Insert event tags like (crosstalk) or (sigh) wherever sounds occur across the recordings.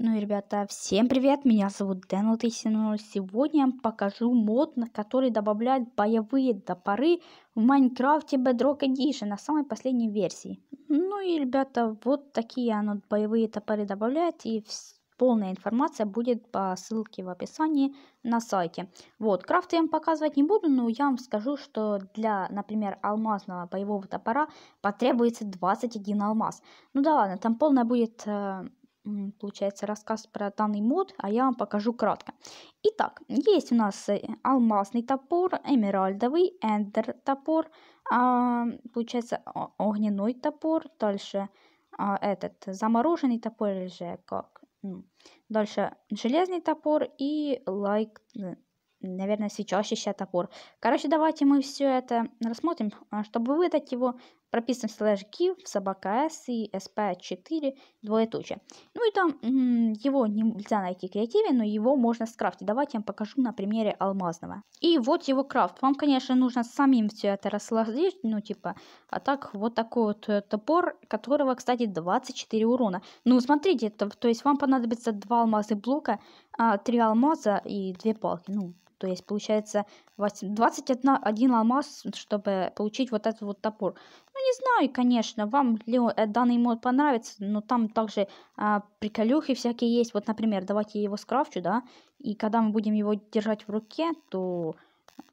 Ну и, ребята, всем привет, меня зовут Дэнл, Латысин, и сегодня я вам покажу мод, на который добавляют боевые топоры в Майнкрафте Bedrock Edition, на самой последней версии. Ну и, ребята, вот такие оно, боевые топоры добавляет, и полная информация будет по ссылке в описании на сайте. Вот, крафты я вам показывать не буду, но я вам скажу, что для, например, алмазного боевого топора потребуется 21 алмаз. Ну да ладно, там полная будет... Э получается, рассказ про данный мод, а я вам покажу кратко. Итак, есть у нас э, алмазный топор, эмеральдовый, эндер топор, а, получается, огненной топор, дальше а, этот замороженный топор, или же как... Ну, дальше железный топор и лайк, наверное, сейчас топор. Короче, давайте мы все это рассмотрим. А, чтобы выдать его, прописан слэш-гив, собака s и sp4, двоеточие. Ну и там его нельзя найти в креативе, но его можно скрафтить. Давайте я вам покажу на примере алмазного. И вот его крафт. Вам, конечно, нужно самим все это расложить, ну типа, а так вот такой вот э, топор, которого, кстати, 24 урона. Ну смотрите, то, то есть вам понадобится два алмазы блока, а, три алмаза и две палки. Ну, то есть получается 21 один алмаз, чтобы получить вот этот вот топор. Ну не знаю, конечно, вам ли э, данный мод понравится, но там также а, приколюхи всякие есть. Вот, например, давайте я его скрафчу, да, и когда мы будем его держать в руке, то...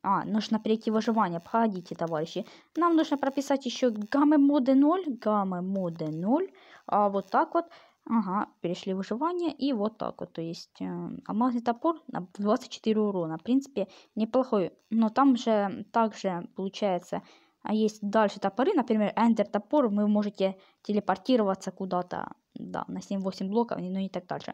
А, нужно перейти в выживание. Погодите, товарищи. Нам нужно прописать еще гаммы моды 0. Гаммы моды 0. А вот так вот. Ага, перешли выживание. И вот так вот. То есть э, алмазный топор на 24 урона. В принципе, неплохой. Но там же также получается... А, есть дальше топоры, например, эндер топор, вы можете телепортироваться куда-то, да, на 7-8 блоков, но ну не так дальше.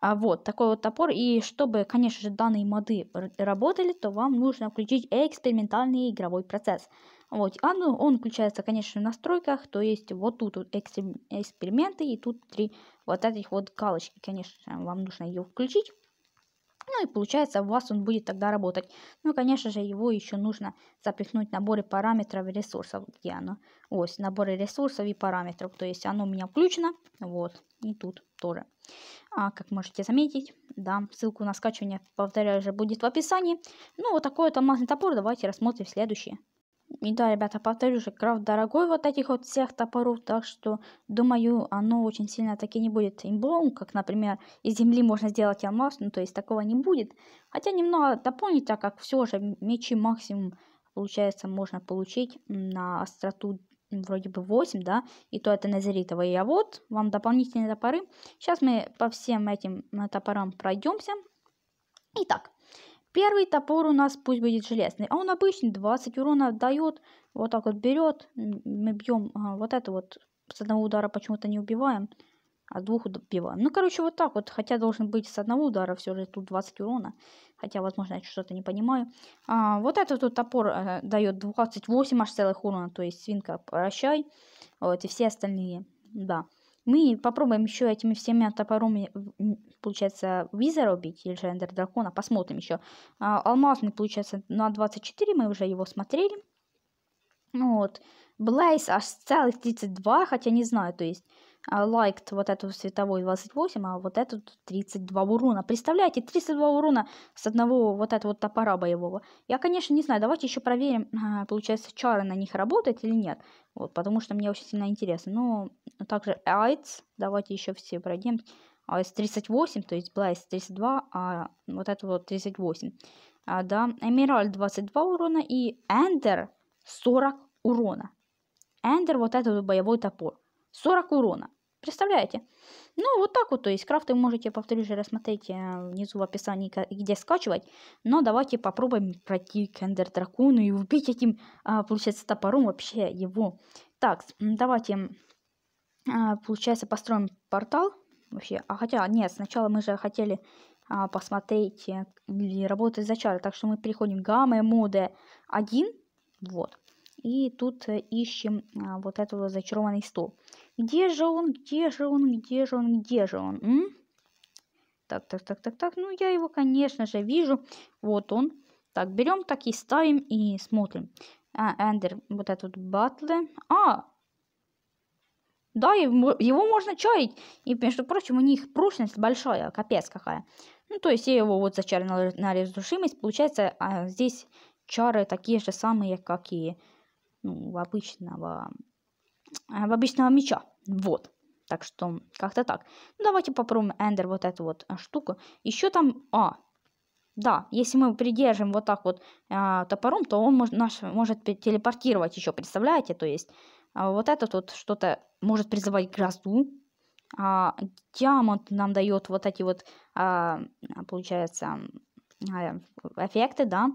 А вот, такой вот топор, и чтобы, конечно же, данные моды работали, то вам нужно включить экспериментальный игровой процесс. Вот. А ну, он включается, конечно, в настройках, то есть вот тут вот эксперименты и тут три вот этих вот галочки, конечно, вам нужно ее включить. Ну и получается, у вас он будет тогда работать. Ну, конечно же, его еще нужно запихнуть в наборе параметров и ресурсов, где оно. Ось, наборы ресурсов и параметров. То есть оно у меня включено. Вот. И тут тоже. А, как можете заметить, да, ссылку на скачивание, повторяю, же будет в описании. Ну, вот такой вот алмазный топор давайте рассмотрим в и да, ребята, повторю же, крафт дорогой вот этих вот всех топоров, так что, думаю, оно очень сильно таки не будет имбовым, как, например, из земли можно сделать алмаз, ну, то есть такого не будет. Хотя немного дополнить, так как все же мечи максимум, получается, можно получить на остроту вроде бы 8, да, и то это назеритовые. А вот вам дополнительные топоры. Сейчас мы по всем этим э, топорам пройдемся. Итак, Первый топор у нас пусть будет железный. А он обычный, 20 урона дает. Вот так вот берет. Мы бьем а, вот это вот. С одного удара почему-то не убиваем. А с двух убиваем. Ну, короче, вот так вот. Хотя должен быть с одного удара все же тут 20 урона. Хотя, возможно, я что-то не понимаю. А, вот этот вот топор а, дает 28 аж целых урона. То есть свинка прощай. Вот и все остальные. Да. Мы попробуем еще этими всеми топорами, получается, визера убить, или же эндер дракона, посмотрим еще. А, алмазный, получается, на 24, мы уже его смотрели. Вот. Блайс аж целых 32, хотя не знаю, то есть... А, лайкт вот эту световую 28, а вот эту 32 урона. Представляете, 32 урона с одного вот этого топора боевого. Я, конечно, не знаю, давайте еще проверим, а, получается, чары на них работают или нет. Вот, потому что мне очень сильно интересно. Ну, также Айц, давайте еще все пройдем. Айц 38, то есть Блайс 32, а вот это вот 38. А, да, Эмираль 22 урона и Эндер 40 урона. Эндер вот этот боевой топор. 40 урона. Представляете? Ну, вот так вот, то есть крафты можете, повторюсь же, рассмотреть э, внизу в описании, где скачивать. Но давайте попробуем пройти к Эндер Дракону и убить этим, а, получается, топором вообще его. Так, давайте, а, получается, построим портал. Вообще, а хотя, нет, сначала мы же хотели а, посмотреть э, или работать за чары. Так что мы переходим к гамме моде 1. Вот. И тут э, ищем а, вот этот вот зачарованный стол. Где же он, где же он, где же он, где же он? М? Так, так, так, так, так. Ну, я его, конечно же, вижу. Вот он. Так, берем, так и ставим и смотрим. А, Эндер, вот этот батлы. А! Да, его, можно чарить. И, между прочим, у них прочность большая, капец какая. Ну, то есть я его вот зачарил на, на разрушимость. Получается, а здесь чары такие же самые, как и ну, в обычного, а, в обычного меча. Вот. Так что как-то так. Ну, давайте попробуем эндер вот эту вот а, штуку. Еще там... А, да, если мы придержим вот так вот э, топором, то он мож, наш, может телепортировать еще, представляете? То есть э, вот этот вот что-то может призывать грозу. А, диамонт нам дает вот эти вот, а, получается, эффекты, да.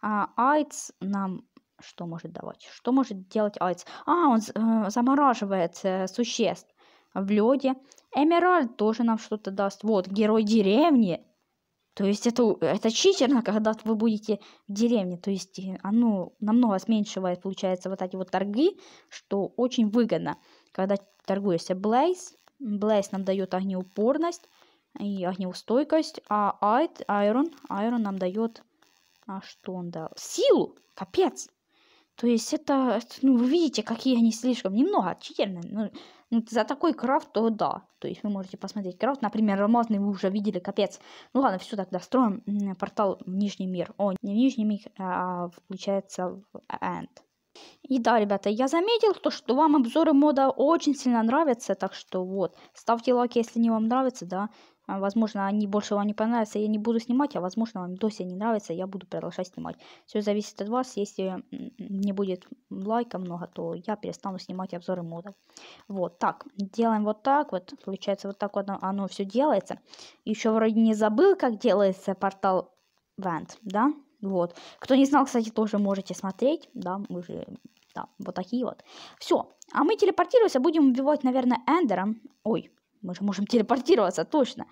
А, айц нам что может давать? Что может делать Айц? А, он э, замораживает э, существ в леде. Эмеральд тоже нам что-то даст. Вот, герой деревни. То есть это, это читерно, когда вы будете в деревне. То есть э, оно намного смешивает, получается, вот эти вот торги, что очень выгодно. Когда торгуешься Блейз, Блейз нам дает огнеупорность и огнеустойкость, а Айрон, Айрон нам дает... А что он дал? Силу! Капец! То есть это, ну, вы видите, какие они слишком немного отчительные. Ну, ну, за такой крафт, то да. То есть вы можете посмотреть крафт. Например, алмазный вы уже видели, капец. Ну ладно, все тогда строим портал в Нижний мир. О, не в Нижний мир, а получается в End. И да, ребята, я заметил то, что вам обзоры мода очень сильно нравятся, так что вот, ставьте лайк, если не вам нравится да, а, возможно, они больше вам не понравятся, я не буду снимать, а возможно, вам видосы не нравится, я буду продолжать снимать. Все зависит от вас, если не будет лайка много, то я перестану снимать обзоры модов. Вот, так, делаем вот так вот, получается, вот так вот оно, все делается. Еще вроде не забыл, как делается портал Vent, да? Вот. Кто не знал, кстати, тоже можете смотреть, да, мы же да, вот такие вот. Все. А мы телепортируемся, будем убивать, наверное, Эндером. Ой, мы же можем (laughs) телепортироваться, точно.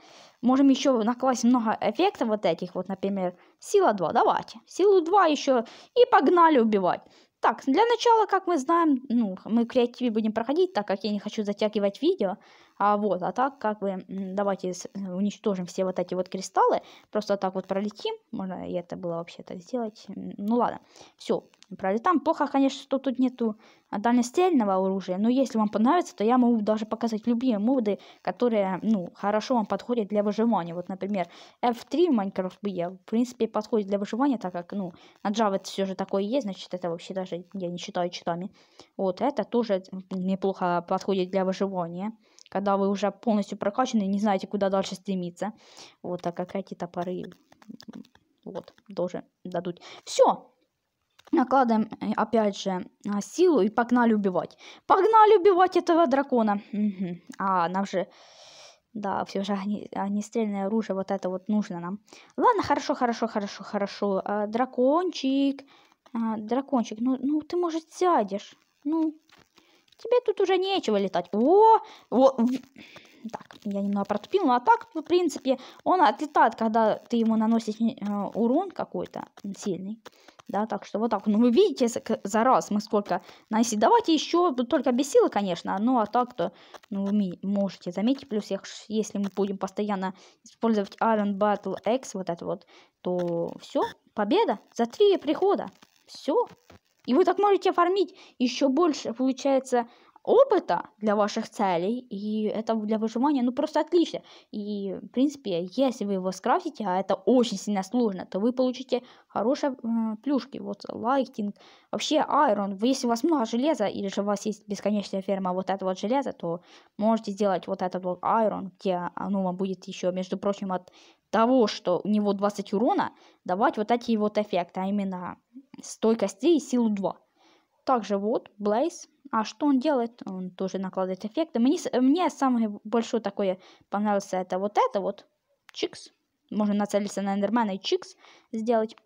Можем еще накласть много эффектов вот этих. Вот, например, сила 2. Давайте. Силу 2 еще. И погнали убивать. Так, для начала, как мы знаем, ну, мы креативе будем проходить, так как я не хочу затягивать видео. А вот, а так как бы, давайте э, уничтожим все вот эти вот кристаллы, просто так вот пролетим, можно и это было вообще-то сделать, ну ладно, все, пролетаем. Плохо, конечно, что тут нету дальнострельного оружия, но если вам понравится, то я могу даже показать любые моды, которые, ну, хорошо вам подходят для выживания. Вот, например, F3 в Minecraft BE, в принципе, подходит для выживания, так как, ну, на Java все же такое есть, значит, это вообще даже я не считаю читами. Вот, это тоже неплохо подходит для выживания когда вы уже полностью прокачаны и не знаете, куда дальше стремиться. Вот, так как эти топоры, вот, тоже дадут. Все, накладываем, э, опять же, а, силу и погнали убивать. Погнали убивать этого дракона. Угу. А, нам же... Да, все же огнестрельное оружие, вот это вот нужно нам. Ладно, хорошо, хорошо, хорошо, хорошо. А, дракончик, а, дракончик, ну, ну ты, может, сядешь? Ну, тебе тут уже нечего летать. О, о, так, я немного протупил, а так, в принципе, он отлетает, когда ты ему наносишь э, урон какой-то сильный. Да, так что вот так. Ну, вы видите, за раз мы сколько нанесли. Давайте еще, ну, только без силы, конечно, но а так-то, ну, вы можете заметить. Плюс, если мы будем постоянно использовать Iron Battle X, вот это вот, то все, победа за три прихода. Все. И вы так можете фармить еще больше, получается, опыта для ваших целей, и это для выживания, ну, просто отлично. И, в принципе, если вы его скрафтите, а это очень сильно сложно, то вы получите хорошие э, плюшки, вот, лайтинг. Вообще, айрон, если у вас много железа, или же у вас есть бесконечная ферма вот этого вот железа, то можете сделать вот этот вот айрон, где оно вам будет еще, между прочим, от того, что у него 20 урона, давать вот эти вот эффекты, а именно стойкости и силу 2. Также вот Blaze. А что он делает? Он тоже накладывает эффекты. Мне, мне самое большое такое понравилось это вот это вот. Чикс. Можно нацелиться на Эндермена и Чикс сделать.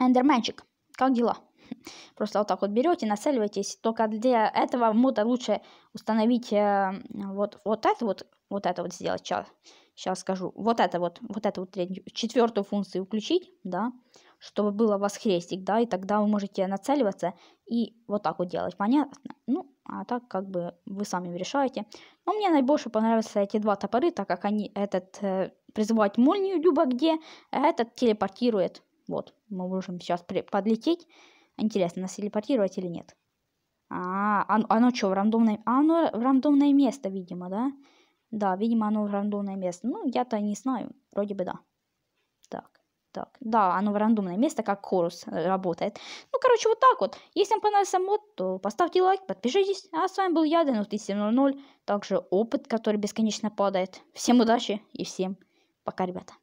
Эндерменчик, как дела? (laughs) Просто вот так вот берете, нацеливаетесь. Только для этого мода лучше установить э, вот, вот это вот, вот это вот сделать. Сейчас, сейчас скажу. Вот это вот, вот эту вот четвертую функцию включить, да чтобы было у вас хрестик, да, и тогда вы можете нацеливаться и вот так вот делать, понятно? Ну, а так как бы вы сами решаете. Но мне наибольше понравились эти два топоры, так как они этот э, призывает молнию люба где, а этот телепортирует. Вот, мы можем сейчас подлететь. Интересно, нас телепортировать или нет? А, оно, оно что, в рандомное... А, оно в рандомное место, видимо, да? Да, видимо, оно в рандомное место. Ну, я-то не знаю. Вроде бы да. Так, да, оно в рандомное место, как хорус э, работает. Ну, короче, вот так вот. Если вам понравился мод, то поставьте лайк, подпишитесь. А с вами был я, Данил 1700. Также опыт, который бесконечно падает. Всем удачи и всем пока, ребята.